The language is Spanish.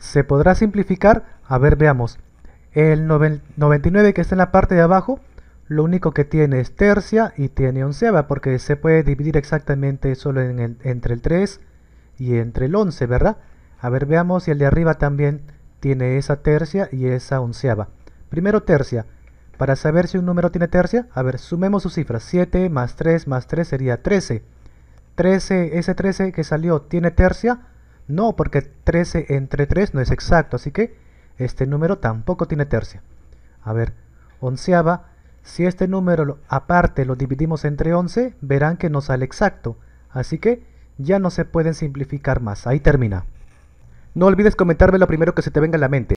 se podrá simplificar, a ver veamos, el 99 que está en la parte de abajo, lo único que tiene es tercia y tiene onceava, porque se puede dividir exactamente solo entre el 3 y entre el 11, ¿verdad? A ver, veamos si el de arriba también tiene esa tercia y esa onceava. Primero tercia. Para saber si un número tiene tercia, a ver, sumemos sus cifras. 7 más 3 más 3 sería 13. 13, ese 13 que salió tiene tercia, no, porque 13 entre 3 no es exacto, así que este número tampoco tiene tercia. A ver, onceava, si este número aparte lo dividimos entre 11, verán que no sale exacto, así que ya no se pueden simplificar más, ahí termina. No olvides comentarme lo primero que se te venga a la mente.